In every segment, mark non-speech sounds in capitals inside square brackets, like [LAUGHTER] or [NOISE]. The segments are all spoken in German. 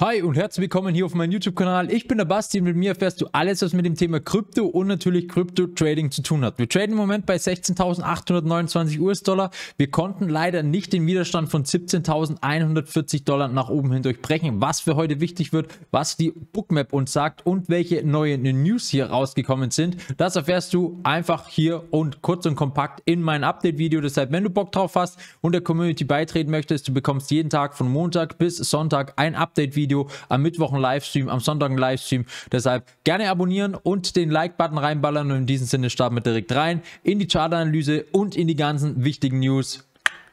Hi und herzlich willkommen hier auf meinem YouTube-Kanal. Ich bin der Basti und mit mir erfährst du alles, was mit dem Thema Krypto und natürlich Krypto-Trading zu tun hat. Wir traden im Moment bei 16.829 US-Dollar. Wir konnten leider nicht den Widerstand von 17.140 Dollar nach oben hin durchbrechen, was für heute wichtig wird, was die Bookmap uns sagt und welche neuen News hier rausgekommen sind. Das erfährst du einfach hier und kurz und kompakt in meinem Update-Video. Deshalb, wenn du Bock drauf hast und der Community beitreten möchtest, du bekommst jeden Tag von Montag bis Sonntag ein Update-Video Video, am Mittwoch ein Livestream, am Sonntag ein Livestream. Deshalb gerne abonnieren und den Like-Button reinballern und in diesem Sinne starten wir direkt rein in die Chartanalyse und in die ganzen wichtigen News.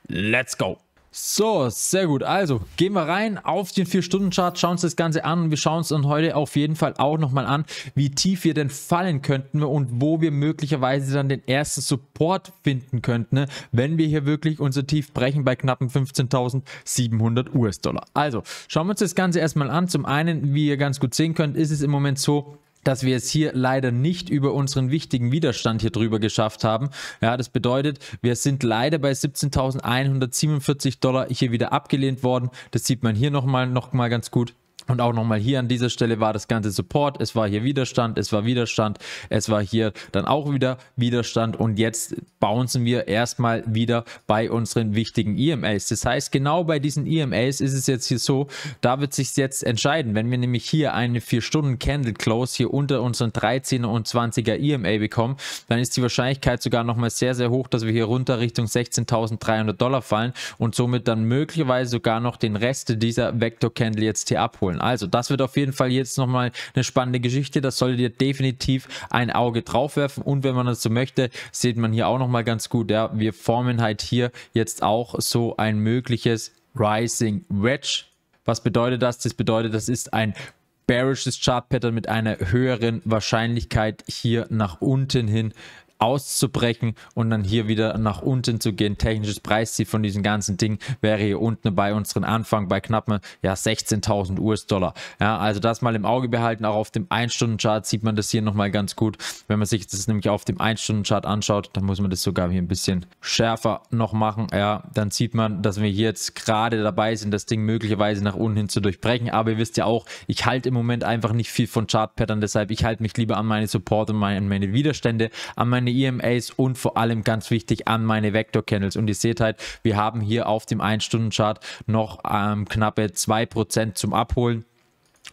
Let's go! So, sehr gut. Also, gehen wir rein auf den 4-Stunden-Chart, schauen uns das Ganze an und wir schauen uns dann heute auf jeden Fall auch nochmal an, wie tief wir denn fallen könnten und wo wir möglicherweise dann den ersten Support finden könnten, ne, wenn wir hier wirklich unser Tief brechen bei knappen 15.700 US-Dollar. Also, schauen wir uns das Ganze erstmal an. Zum einen, wie ihr ganz gut sehen könnt, ist es im Moment so, dass wir es hier leider nicht über unseren wichtigen Widerstand hier drüber geschafft haben. Ja, das bedeutet, wir sind leider bei 17.147 Dollar hier wieder abgelehnt worden. Das sieht man hier nochmal noch mal ganz gut. Und auch nochmal hier an dieser Stelle war das ganze Support, es war hier Widerstand, es war Widerstand, es war hier dann auch wieder Widerstand und jetzt bouncen wir erstmal wieder bei unseren wichtigen EMAs. Das heißt, genau bei diesen EMAs ist es jetzt hier so, da wird sich jetzt entscheiden, wenn wir nämlich hier eine 4-Stunden-Candle Close hier unter unseren 13er und 20er EMA bekommen, dann ist die Wahrscheinlichkeit sogar nochmal sehr, sehr hoch, dass wir hier runter Richtung 16.300 Dollar fallen und somit dann möglicherweise sogar noch den Rest dieser Vector Candle jetzt hier abholen können. Also das wird auf jeden Fall jetzt nochmal eine spannende Geschichte. Das solltet ihr definitiv ein Auge drauf werfen. Und wenn man das so möchte, sieht man hier auch nochmal ganz gut. Ja, wir formen halt hier jetzt auch so ein mögliches Rising Wedge. Was bedeutet das? Das bedeutet, das ist ein bearishes Chart Pattern mit einer höheren Wahrscheinlichkeit hier nach unten hin auszubrechen und dann hier wieder nach unten zu gehen. Technisches Preisziel von diesem ganzen Ding wäre hier unten bei unseren Anfang bei knappen ja, 16.000 US-Dollar. Ja, also das mal im Auge behalten. Auch auf dem 1-Stunden-Chart sieht man das hier nochmal ganz gut. Wenn man sich das nämlich auf dem 1-Stunden-Chart anschaut, dann muss man das sogar hier ein bisschen schärfer noch machen. Ja, dann sieht man, dass wir hier jetzt gerade dabei sind, das Ding möglicherweise nach unten hin zu durchbrechen. Aber ihr wisst ja auch, ich halte im Moment einfach nicht viel von Chart-Pattern. Deshalb, ich halte mich lieber an meine Support und meine, meine Widerstände, an meine meine EMAs und vor allem ganz wichtig an meine Vector Candles. Und ihr seht halt, wir haben hier auf dem 1-Stunden-Chart noch ähm, knappe 2% zum Abholen.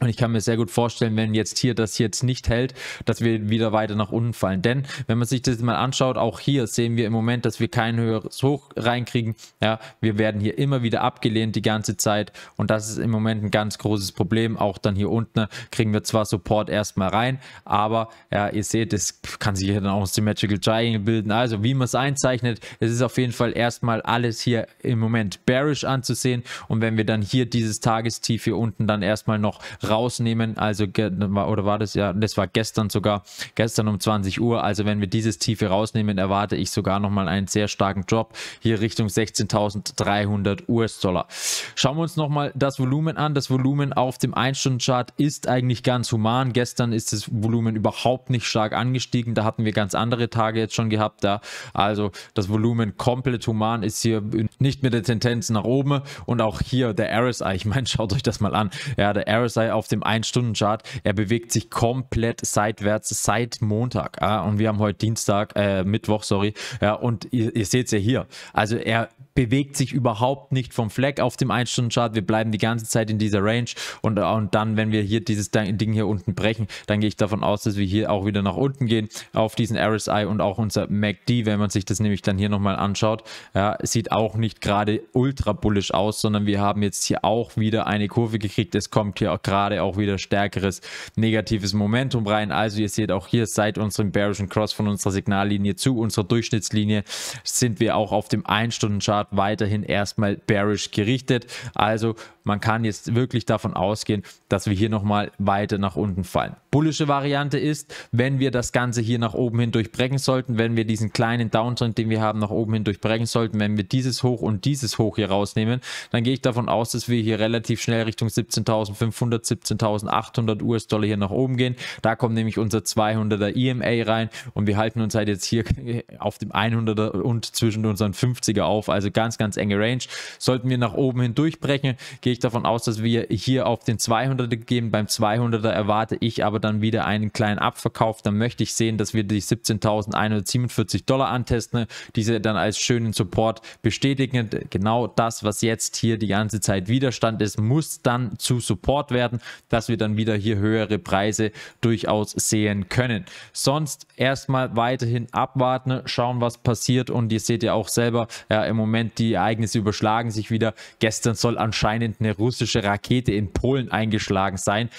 Und ich kann mir sehr gut vorstellen, wenn jetzt hier das jetzt nicht hält, dass wir wieder weiter nach unten fallen. Denn wenn man sich das mal anschaut, auch hier sehen wir im Moment, dass wir kein höheres Hoch reinkriegen. Ja, wir werden hier immer wieder abgelehnt die ganze Zeit. Und das ist im Moment ein ganz großes Problem. Auch dann hier unten ne, kriegen wir zwar Support erstmal rein, aber ja, ihr seht, es kann sich hier dann auch ein Symmetrical Triangle bilden. Also wie man es einzeichnet, es ist auf jeden Fall erstmal alles hier im Moment bearish anzusehen. Und wenn wir dann hier dieses Tagestief hier unten dann erstmal noch rausnehmen. Also, oder war das ja, das war gestern sogar, gestern um 20 Uhr. Also, wenn wir dieses Tiefe rausnehmen, erwarte ich sogar nochmal einen sehr starken Drop hier Richtung 16.300 US-Dollar. Schauen wir uns nochmal das Volumen an. Das Volumen auf dem 1-Stunden-Chart ist eigentlich ganz human. Gestern ist das Volumen überhaupt nicht stark angestiegen. Da hatten wir ganz andere Tage jetzt schon gehabt. Da. Also, das Volumen komplett human ist hier nicht mit der Tendenz nach oben. Und auch hier der RSI, ich meine, schaut euch das mal an. Ja, der RSI auf dem 1-Stunden-Chart. Er bewegt sich komplett seitwärts seit Montag. Ah, und wir haben heute Dienstag, äh, Mittwoch, sorry. Ja, und ihr, ihr seht es ja hier. Also er bewegt sich überhaupt nicht vom Fleck auf dem 1-Stunden-Chart. Wir bleiben die ganze Zeit in dieser Range und, äh, und dann, wenn wir hier dieses Ding hier unten brechen, dann gehe ich davon aus, dass wir hier auch wieder nach unten gehen auf diesen RSI und auch unser MACD, wenn man sich das nämlich dann hier nochmal anschaut, ja, sieht auch nicht gerade ultra bullisch aus, sondern wir haben jetzt hier auch wieder eine Kurve gekriegt. Es kommt hier auch gerade auch wieder stärkeres negatives Momentum rein. Also ihr seht auch hier seit unserem Bearischen Cross von unserer Signallinie zu unserer Durchschnittslinie sind wir auch auf dem 1-Stunden-Chart Chart weiterhin erstmal bearish gerichtet. Also man kann jetzt wirklich davon ausgehen, dass wir hier nochmal weiter nach unten fallen bullische Variante ist, wenn wir das Ganze hier nach oben hin durchbrechen sollten, wenn wir diesen kleinen Downtrend, den wir haben, nach oben hin durchbrechen sollten, wenn wir dieses Hoch und dieses Hoch hier rausnehmen, dann gehe ich davon aus, dass wir hier relativ schnell Richtung 17.500, 17.800 US-Dollar hier nach oben gehen. Da kommt nämlich unser 200er EMA rein und wir halten uns halt jetzt hier [LAUGHS] auf dem 100er und zwischen unseren 50er auf, also ganz, ganz enge Range. Sollten wir nach oben hin durchbrechen, gehe ich davon aus, dass wir hier auf den 200er gehen. Beim 200er erwarte ich aber dann wieder einen kleinen Abverkauf, dann möchte ich sehen, dass wir die 17.147 Dollar antesten, diese dann als schönen Support bestätigen. Genau das, was jetzt hier die ganze Zeit Widerstand ist, muss dann zu Support werden, dass wir dann wieder hier höhere Preise durchaus sehen können. Sonst erstmal weiterhin abwarten, schauen, was passiert und ihr seht ja auch selber, ja, im Moment die Ereignisse überschlagen sich wieder. Gestern soll anscheinend eine russische Rakete in Polen eingeschlagen sein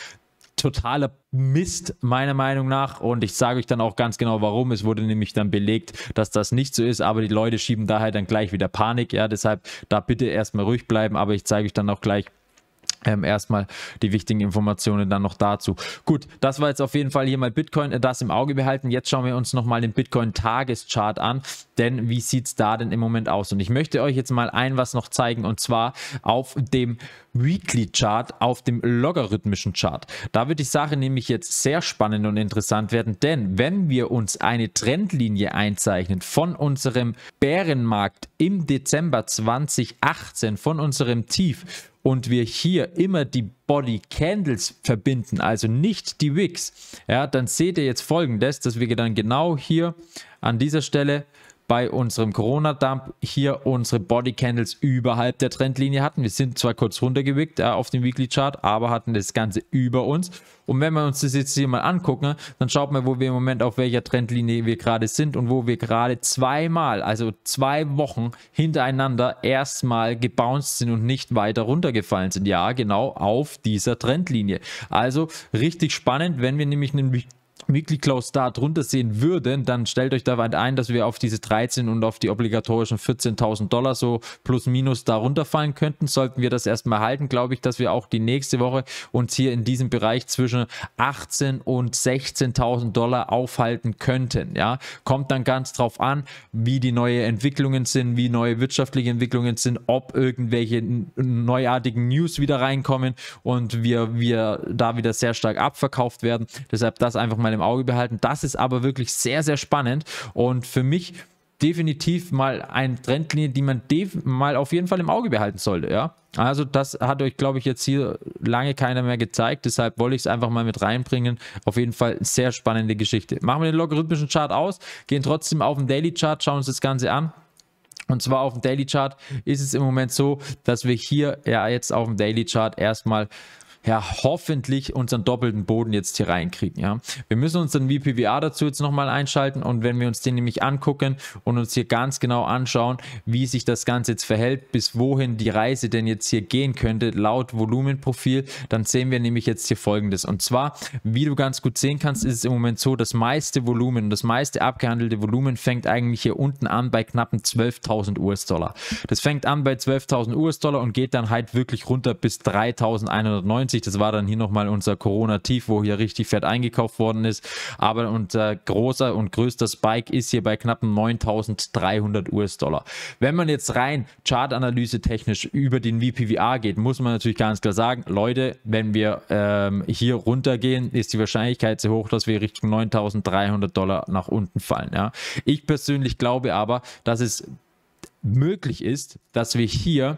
totaler Mist, meiner Meinung nach. Und ich sage euch dann auch ganz genau, warum. Es wurde nämlich dann belegt, dass das nicht so ist. Aber die Leute schieben daher dann gleich wieder Panik. Ja, deshalb da bitte erstmal ruhig bleiben. Aber ich zeige euch dann auch gleich, ähm, erstmal die wichtigen Informationen dann noch dazu. Gut, das war jetzt auf jeden Fall hier mal Bitcoin, äh, das im Auge behalten. Jetzt schauen wir uns nochmal den Bitcoin-Tageschart an, denn wie sieht es da denn im Moment aus? Und ich möchte euch jetzt mal ein was noch zeigen und zwar auf dem Weekly Chart auf dem logarithmischen Chart. Da wird die Sache nämlich jetzt sehr spannend und interessant werden, denn wenn wir uns eine Trendlinie einzeichnen von unserem Bärenmarkt im Dezember 2018, von unserem Tief und wir hier immer die Body Candles verbinden, also nicht die Wicks, ja, dann seht ihr jetzt folgendes, dass wir dann genau hier an dieser Stelle bei unserem Corona-Dump hier unsere Body Candles überhalb der Trendlinie hatten. Wir sind zwar kurz runtergewickt äh, auf dem Weekly Chart, aber hatten das Ganze über uns. Und wenn wir uns das jetzt hier mal angucken, dann schaut mal, wo wir im Moment auf welcher Trendlinie wir gerade sind und wo wir gerade zweimal, also zwei Wochen hintereinander erstmal gebounced sind und nicht weiter runtergefallen sind. Ja, genau auf dieser Trendlinie. Also richtig spannend, wenn wir nämlich einen Mikli-Close da drunter sehen würden, dann stellt euch da weit ein, dass wir auf diese 13 und auf die obligatorischen 14.000 Dollar so plus minus da runterfallen könnten. Sollten wir das erstmal halten, glaube ich, dass wir auch die nächste Woche uns hier in diesem Bereich zwischen 18 und 16.000 Dollar aufhalten könnten. Ja, kommt dann ganz drauf an, wie die neuen Entwicklungen sind, wie neue wirtschaftliche Entwicklungen sind, ob irgendwelche neuartigen News wieder reinkommen und wir, wir da wieder sehr stark abverkauft werden. Deshalb das einfach mal meine im Auge behalten. Das ist aber wirklich sehr, sehr spannend und für mich definitiv mal ein Trendlinie, die man mal auf jeden Fall im Auge behalten sollte, ja. Also das hat euch, glaube ich, jetzt hier lange keiner mehr gezeigt, deshalb wollte ich es einfach mal mit reinbringen. Auf jeden Fall sehr spannende Geschichte. Machen wir den logarithmischen Chart aus, gehen trotzdem auf den Daily Chart, schauen uns das Ganze an. Und zwar auf dem Daily Chart ist es im Moment so, dass wir hier ja jetzt auf dem Daily Chart erstmal ja, hoffentlich unseren doppelten Boden jetzt hier reinkriegen. Ja. Wir müssen uns den VPVA dazu jetzt nochmal einschalten und wenn wir uns den nämlich angucken und uns hier ganz genau anschauen, wie sich das Ganze jetzt verhält, bis wohin die Reise denn jetzt hier gehen könnte, laut Volumenprofil, dann sehen wir nämlich jetzt hier folgendes. Und zwar, wie du ganz gut sehen kannst, ist es im Moment so, das meiste Volumen, das meiste abgehandelte Volumen fängt eigentlich hier unten an bei knappen 12.000 US-Dollar. Das fängt an bei 12.000 US-Dollar und geht dann halt wirklich runter bis 3.190 lustig. Das war dann hier nochmal unser Corona-Tief, wo hier richtig fett eingekauft worden ist. Aber unser großer und größter Spike ist hier bei knappen 9.300 US-Dollar. Wenn man jetzt rein Chartanalyse technisch über den VPVA geht, muss man natürlich ganz klar sagen, Leute, wenn wir ähm, hier runtergehen, ist die Wahrscheinlichkeit sehr hoch, dass wir Richtung 9.300 Dollar nach unten fallen. Ja. Ich persönlich glaube aber, dass es möglich ist, dass wir hier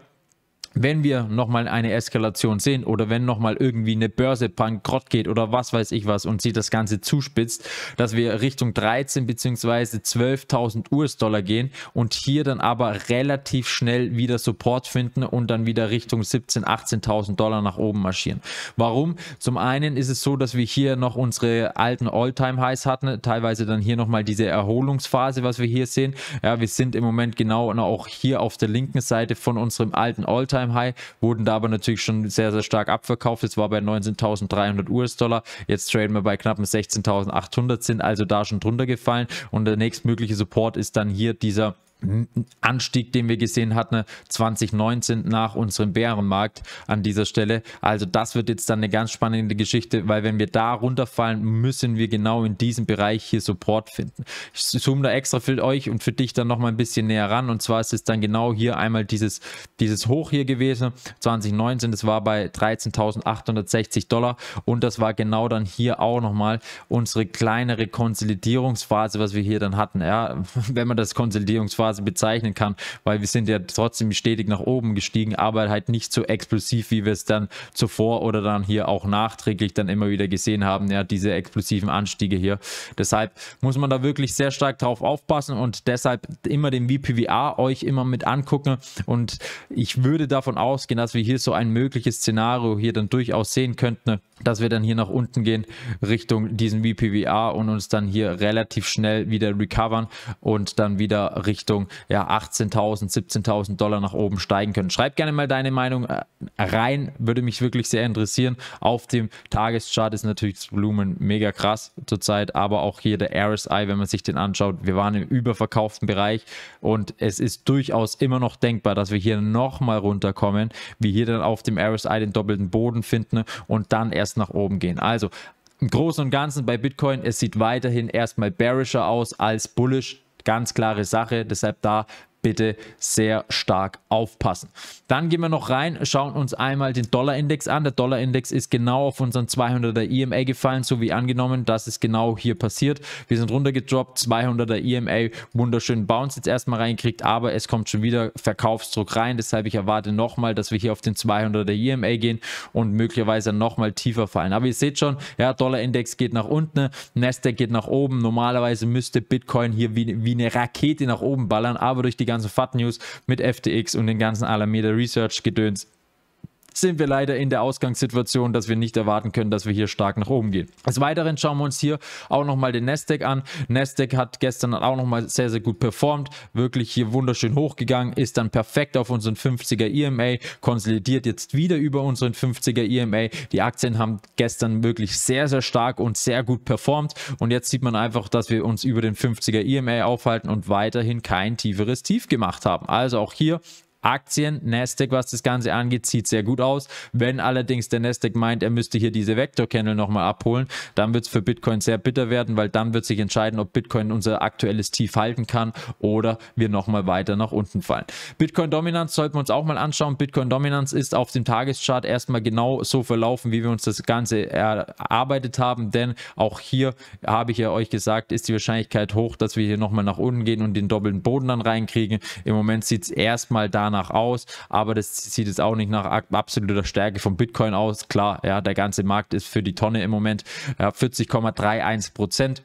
wenn wir nochmal eine Eskalation sehen oder wenn nochmal irgendwie eine Börse bankrott geht oder was weiß ich was und sie das Ganze zuspitzt, dass wir Richtung 13 bzw. 12.000 US-Dollar gehen und hier dann aber relativ schnell wieder Support finden und dann wieder Richtung 17.000, 18.000 Dollar nach oben marschieren. Warum? Zum einen ist es so, dass wir hier noch unsere alten All-Time-Highs hatten, teilweise dann hier nochmal diese Erholungsphase, was wir hier sehen. Ja, wir sind im Moment genau auch hier auf der linken Seite von unserem alten All-Time all high wurden da aber natürlich schon sehr, sehr stark abverkauft. Es war bei 19.300 US-Dollar, jetzt traden wir bei knappen 16.800, sind also da schon drunter gefallen und der nächstmögliche Support ist dann hier dieser Anstieg, den wir gesehen hatten, 2019 nach unserem Bärenmarkt an dieser Stelle. Also das wird jetzt dann eine ganz spannende Geschichte, weil wenn wir da runterfallen, müssen wir genau in diesem Bereich hier Support finden. Ich zoome da extra für euch und für dich dann nochmal ein bisschen näher ran. Und zwar ist es dann genau hier einmal dieses, dieses Hoch hier gewesen, 2019, das war bei 13.860 Dollar. Und das war genau dann hier auch nochmal unsere kleinere Konsolidierungsphase, was wir hier dann hatten. Ja, [LAUGHS] wenn man das Konsolidierungsphase Phase bezeichnen kann, weil wir sind ja trotzdem stetig nach oben gestiegen, aber halt nicht so explosiv, wie wir es dann zuvor oder dann hier auch nachträglich dann immer wieder gesehen haben, ja, diese explosiven Anstiege hier. Deshalb muss man da wirklich sehr stark drauf aufpassen und deshalb immer den VPVA euch immer mit angucken und ich würde davon ausgehen, dass wir hier so ein mögliches Szenario hier dann durchaus sehen könnten, dass wir dann hier nach unten gehen Richtung diesen VPVR und uns dann hier relativ schnell wieder recovern und dann wieder Richtung ja, 18.000, 17.000 Dollar nach oben steigen können. Schreib gerne mal deine Meinung äh, rein, würde mich wirklich sehr interessieren. Auf dem Tageschart ist natürlich das Volumen mega krass zurzeit, aber auch hier der RSI, wenn man sich den anschaut, wir waren im überverkauften Bereich und es ist durchaus immer noch denkbar, dass wir hier nochmal runterkommen, wie hier dann auf dem RSI den doppelten Boden finden und dann erst es nach oben gehen. Also im Großen und Ganzen bei Bitcoin, es sieht weiterhin erstmal bearischer aus als bullish. Ganz klare Sache. Deshalb da bitte sehr stark aufpassen. Dann gehen wir noch rein, schauen uns einmal den Dollarindex an. Der Dollarindex ist genau auf unseren 200er EMA gefallen, so wie angenommen, das ist genau hier passiert. Wir sind runtergedroppt, 200er EMA, wunderschönen Bounce jetzt erstmal reingekriegt, aber es kommt schon wieder Verkaufsdruck rein, deshalb ich erwarte nochmal, dass wir hier auf den 200er EMA gehen und möglicherweise nochmal tiefer fallen. Aber ihr seht schon, ja, Dollarindex geht nach unten, Nasdaq geht nach oben. Normalerweise müsste Bitcoin hier wie, wie eine Rakete nach oben ballern, aber durch die ganzen FAT-News mit FTX und den ganzen Alameda Research-Gedöns sind wir leider in der Ausgangssituation, dass wir nicht erwarten können, dass wir hier stark nach oben gehen. Des Weiteren schauen wir uns hier auch nochmal den Nasdaq an. Nasdaq hat gestern auch nochmal sehr, sehr gut performt, wirklich hier wunderschön hochgegangen, ist dann perfekt auf unseren 50er EMA, konsolidiert jetzt wieder über unseren 50er EMA. Die Aktien haben gestern wirklich sehr, sehr stark und sehr gut performt und jetzt sieht man einfach, dass wir uns über den 50er EMA aufhalten und weiterhin kein tieferes Tief gemacht haben. Also auch hier Aktien, Nasdaq, was das Ganze angeht, sieht sehr gut aus. Wenn allerdings der Nasdaq meint, er müsste hier diese Vector-Candle nochmal abholen, dann wird es für Bitcoin sehr bitter werden, weil dann wird sich entscheiden, ob Bitcoin unser aktuelles Tief halten kann oder wir nochmal weiter nach unten fallen. Bitcoin-Dominanz sollten wir uns auch mal anschauen. Bitcoin-Dominanz ist auf dem Tageschart erstmal genau so verlaufen, wie wir uns das Ganze erarbeitet haben, denn auch hier habe ich ja euch gesagt, ist die Wahrscheinlichkeit hoch, dass wir hier nochmal nach unten gehen und den doppelten Boden dann reinkriegen. Im Moment sieht es erstmal da danach aus, aber das sieht jetzt auch nicht nach absoluter Stärke von Bitcoin aus. Klar, ja, der ganze Markt ist für die Tonne im Moment ja, 40,31 Prozent.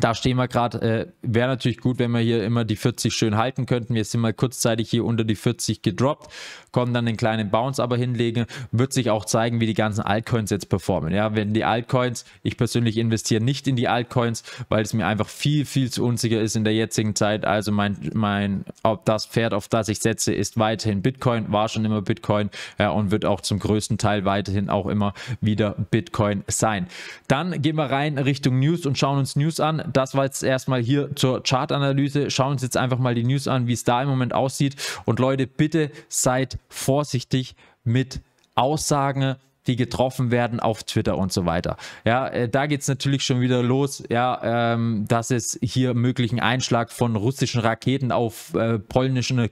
Da stehen wir gerade. Äh, Wäre natürlich gut, wenn wir hier immer die 40 schön halten könnten. Wir sind mal kurzzeitig hier unter die 40 gedroppt, kommen dann den kleinen Bounce aber hinlegen. Wird sich auch zeigen, wie die ganzen Altcoins jetzt performen. Ja, wenn die Altcoins, ich persönlich investiere nicht in die Altcoins, weil es mir einfach viel, viel zu unsicher ist in der jetzigen Zeit. Also mein, mein, ob das Pferd, auf das ich setze, ist weiterhin Bitcoin, war schon immer Bitcoin ja, und wird auch zum größten Teil weiterhin auch immer wieder Bitcoin sein. Dann gehen wir rein Richtung News und schauen uns News an das war jetzt erstmal hier zur Chartanalyse. Schauen uns jetzt einfach mal die News an, wie es da im Moment aussieht. Und Leute, bitte seid vorsichtig mit Aussagen, die getroffen werden auf Twitter und so weiter. Ja, äh, da geht es natürlich schon wieder los, ja, ähm, dass es hier möglichen Einschlag von russischen Raketen auf äh, polnischen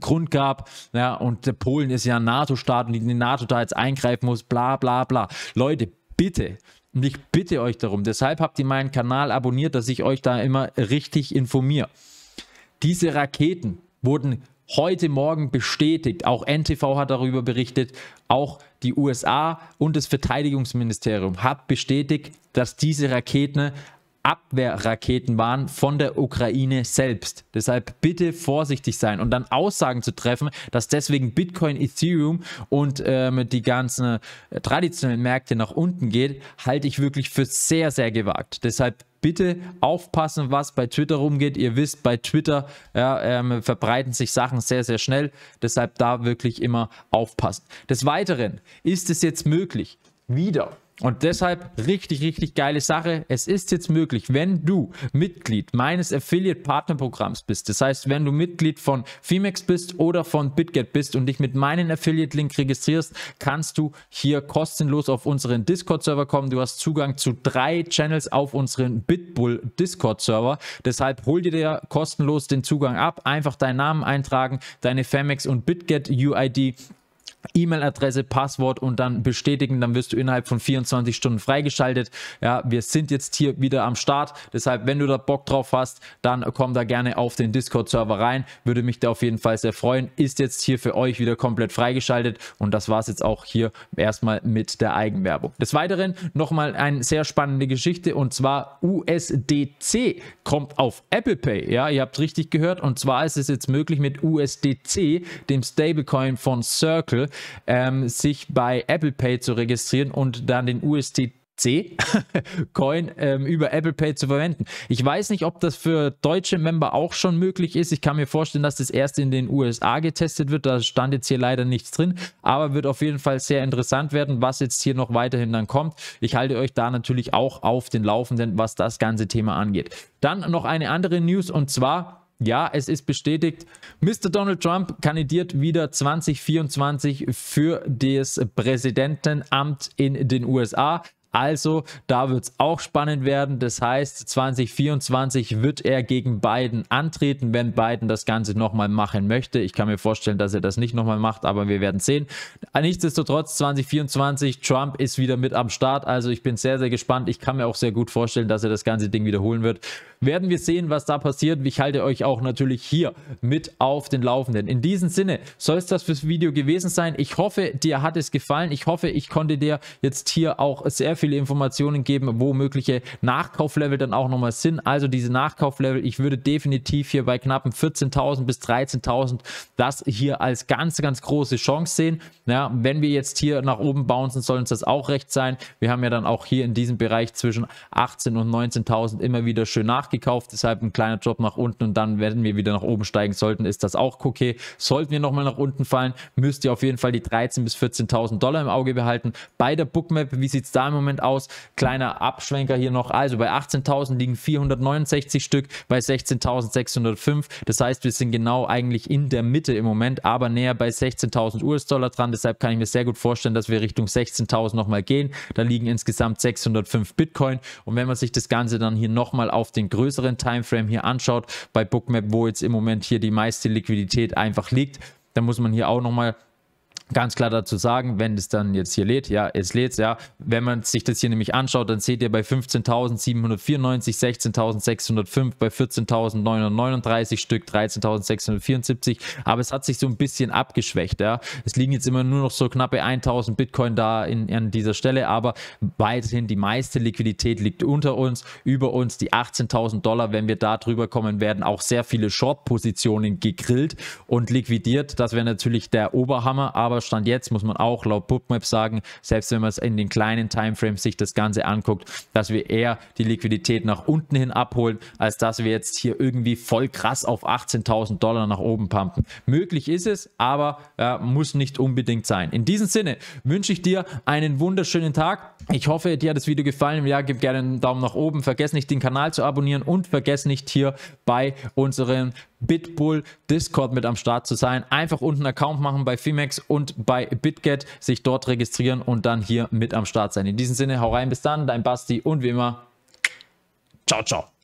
Grund gab, ja, und Polen ist ja ein NATO-Staat und die NATO da jetzt eingreifen muss, bla bla bla. Leute, bitte, und ich bitte euch darum, deshalb habt ihr meinen Kanal abonniert, dass ich euch da immer richtig informiere. Diese Raketen wurden heute Morgen bestätigt. Auch NTV hat darüber berichtet. Auch die USA und das Verteidigungsministerium hat bestätigt, dass diese Raketen Abwehrraketen waren von der Ukraine selbst. Deshalb bitte vorsichtig sein und dann Aussagen zu treffen, dass deswegen Bitcoin, Ethereum und ähm, die ganzen äh, traditionellen Märkte nach unten geht, halte ich wirklich für sehr, sehr gewagt. Deshalb bitte aufpassen, was bei Twitter rumgeht. Ihr wisst, bei Twitter ja, ähm, verbreiten sich Sachen sehr, sehr schnell. Deshalb da wirklich immer aufpassen. Des Weiteren ist es jetzt möglich, wieder und deshalb richtig, richtig geile Sache. Es ist jetzt möglich, wenn du Mitglied meines affiliate partner programms bist. Das heißt, wenn du Mitglied von Femex bist oder von BitGet bist und dich mit meinem Affiliate-Link registrierst, kannst du hier kostenlos auf unseren Discord-Server kommen. Du hast Zugang zu drei Channels auf unseren Bitbull Discord-Server. Deshalb hol dir der kostenlos den Zugang ab. Einfach deinen Namen eintragen, deine Femex und BitGet UID E-Mail-Adresse, Passwort und dann bestätigen, dann wirst du innerhalb von 24 Stunden freigeschaltet. Ja, wir sind jetzt hier wieder am Start. Deshalb, wenn du da Bock drauf hast, dann komm da gerne auf den Discord-Server rein. Würde mich da auf jeden Fall sehr freuen. Ist jetzt hier für euch wieder komplett freigeschaltet und das war es jetzt auch hier erstmal mit der Eigenwerbung. Des Weiteren nochmal eine sehr spannende Geschichte und zwar USDC kommt auf Apple Pay. Ja, ihr habt richtig gehört und zwar ist es jetzt möglich mit USDC, dem Stablecoin von Circle, ähm, sich bei Apple Pay zu registrieren und dann den USDT [LAUGHS] coin ähm, über Apple Pay zu verwenden. Ich weiß nicht, ob das für deutsche Member auch schon möglich ist. Ich kann mir vorstellen, dass das erst in den USA getestet wird. Da stand jetzt hier leider nichts drin, aber wird auf jeden Fall sehr interessant werden, was jetzt hier noch weiterhin dann kommt. Ich halte euch da natürlich auch auf den Laufenden, was das ganze Thema angeht. Dann noch eine andere News und zwar ja, es ist bestätigt. Mr. Donald Trump kandidiert wieder 2024 für das Präsidentenamt in den USA. Also da wird es auch spannend werden. Das heißt, 2024 wird er gegen Biden antreten, wenn Biden das Ganze nochmal machen möchte. Ich kann mir vorstellen, dass er das nicht nochmal macht, aber wir werden sehen. Nichtsdestotrotz 2024, Trump ist wieder mit am Start. Also ich bin sehr, sehr gespannt. Ich kann mir auch sehr gut vorstellen, dass er das ganze Ding wiederholen wird. Werden wir sehen, was da passiert. Ich halte euch auch natürlich hier mit auf den Laufenden. In diesem Sinne soll es das fürs Video gewesen sein. Ich hoffe, dir hat es gefallen. Ich hoffe, ich konnte dir jetzt hier auch sehr viele Informationen geben, wo mögliche Nachkauflevel dann auch nochmal sind. Also diese Nachkauflevel, ich würde definitiv hier bei knappen 14.000 bis 13.000 das hier als ganz, ganz große Chance sehen. Ja, wenn wir jetzt hier nach oben bouncen, soll uns das auch recht sein. Wir haben ja dann auch hier in diesem Bereich zwischen 18.000 und 19.000 immer wieder schön nachgekauft. Deshalb ein kleiner Job nach unten und dann, werden wir wieder nach oben steigen sollten, ist das auch okay. Sollten wir nochmal nach unten fallen, müsst ihr auf jeden Fall die 13.000 bis 14.000 Dollar im Auge behalten. Bei der Bookmap, wie sieht es da im Moment Moment aus. Kleiner Abschwenker hier noch. Also bei 18.000 liegen 469 Stück, bei 16.605. Das heißt, wir sind genau eigentlich in der Mitte im Moment, aber näher bei 16.000 US-Dollar dran. Deshalb kann ich mir sehr gut vorstellen, dass wir Richtung 16.000 nochmal gehen. Da liegen insgesamt 605 Bitcoin. Und wenn man sich das Ganze dann hier nochmal auf den größeren Timeframe hier anschaut, bei Bookmap, wo jetzt im Moment hier die meiste Liquidität einfach liegt, dann muss man hier auch nochmal ganz klar dazu sagen, wenn es dann jetzt hier lädt, ja, es lädt ja. Wenn man sich das hier nämlich anschaut, dann seht ihr bei 15.794, 16.605, bei 14.939 Stück, 13.674, aber es hat sich so ein bisschen abgeschwächt, ja. Es liegen jetzt immer nur noch so knappe 1.000 Bitcoin da in, an dieser Stelle, aber weiterhin die meiste Liquidität liegt unter uns, über uns die 18.000 Dollar, wenn wir da drüber kommen, werden auch sehr viele Short-Positionen gegrillt und liquidiert. Das wäre natürlich der Oberhammer, aber aber Stand jetzt muss man auch laut Bookmap sagen, selbst wenn man es in den kleinen Timeframes sich das Ganze anguckt, dass wir eher die Liquidität nach unten hin abholen, als dass wir jetzt hier irgendwie voll krass auf 18.000 Dollar nach oben pumpen. Möglich ist es, aber äh, muss nicht unbedingt sein. In diesem Sinne wünsche ich dir einen wunderschönen Tag. Ich hoffe, dir hat das Video gefallen. Ja, gib gerne einen Daumen nach oben. Vergesst nicht, den Kanal zu abonnieren und vergesst nicht hier bei unseren Bitbull Discord mit am Start zu sein. Einfach unten einen Account machen bei Fimex und bei Bitget, sich dort registrieren und dann hier mit am Start sein. In diesem Sinne, hau rein, bis dann, dein Basti und wie immer, ciao, ciao.